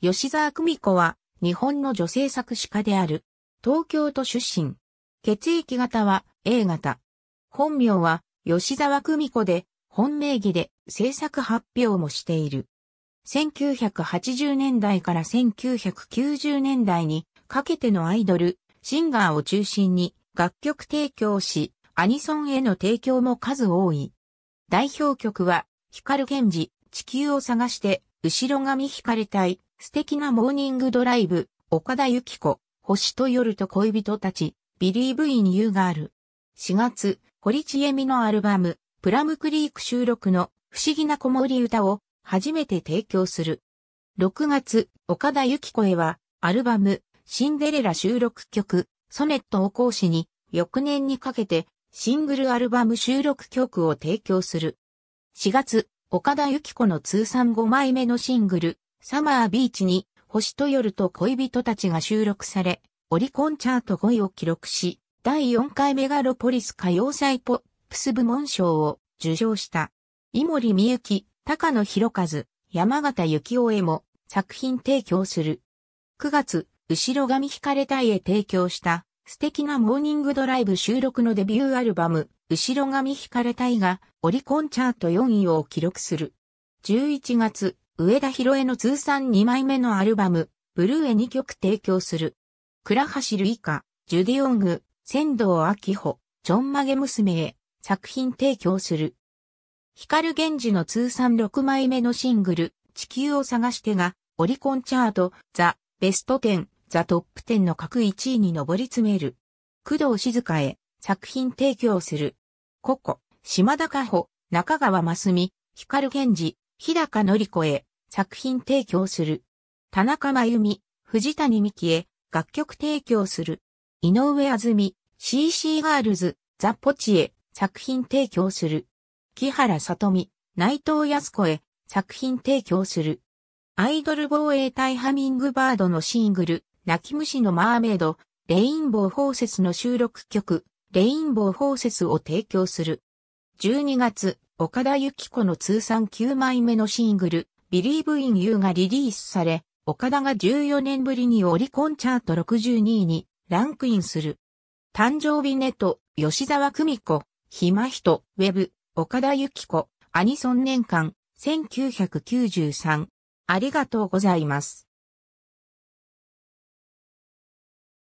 吉沢久美子は日本の女性作詞家である。東京都出身。血液型は A 型。本名は吉沢久美子で、本名義で制作発表もしている。1980年代から1990年代にかけてのアイドル、シンガーを中心に楽曲提供し、アニソンへの提供も数多い。代表曲は、光源氏、地球を探して、後ろ髪惹かれたい、素敵なモーニングドライブ、岡田由紀子、星と夜と恋人たち、ビリーブインユーガール。がある。4月、堀ちえみのアルバム、プラムクリーク収録の不思議な子守歌を初めて提供する。6月、岡田由紀子へは、アルバム、シンデレラ収録曲、ソネットを講師に、翌年にかけて、シングルアルバム収録曲を提供する。4月、岡田由紀子の通算5枚目のシングル、サマービーチに、星と夜と恋人たちが収録され、オリコンチャート5位を記録し、第4回メガロポリス歌謡祭ポップス部門賞を受賞した。井森美幸、高野博和、山形幸雄へも作品提供する。9月、後ろ髪惹かれたいへ提供した素敵なモーニングドライブ収録のデビューアルバム、後ろ髪引かれたいが、オリコンチャート4位を記録する。11月、上田博恵の通算2枚目のアルバム、ブルーへ2曲提供する。倉橋るイカ、ジュディオング、仙道明穂、ちょんまげ娘へ、作品提供する。光源氏の通算6枚目のシングル、地球を探してが、オリコンチャート、ザ、ベスト10、ザトップ10の各1位に上り詰める。工藤静香へ、作品提供する。ココ、島田加穂、中川真澄、光源氏、日高のり子へ作品提供する。田中真由美、藤谷美希へ楽曲提供する。井上あずみ、CC ガールズ、ザ・ポチへ作品提供する。木原さとみ、内藤康子へ作品提供する。アイドル防衛隊ハミングバードのシングル、泣き虫のマーメイド、レインボーフォーセスの収録曲、レインボーフォーセスを提供する。12月、岡田幸子の通算9枚目のシングル、Believe in You がリリースされ、岡田が14年ぶりにオリコンチャート62位にランクインする。誕生日ネット、吉沢久美子、ひまひと、ウェブ、岡田幸子、アニソン年間、1993。ありがとうございます。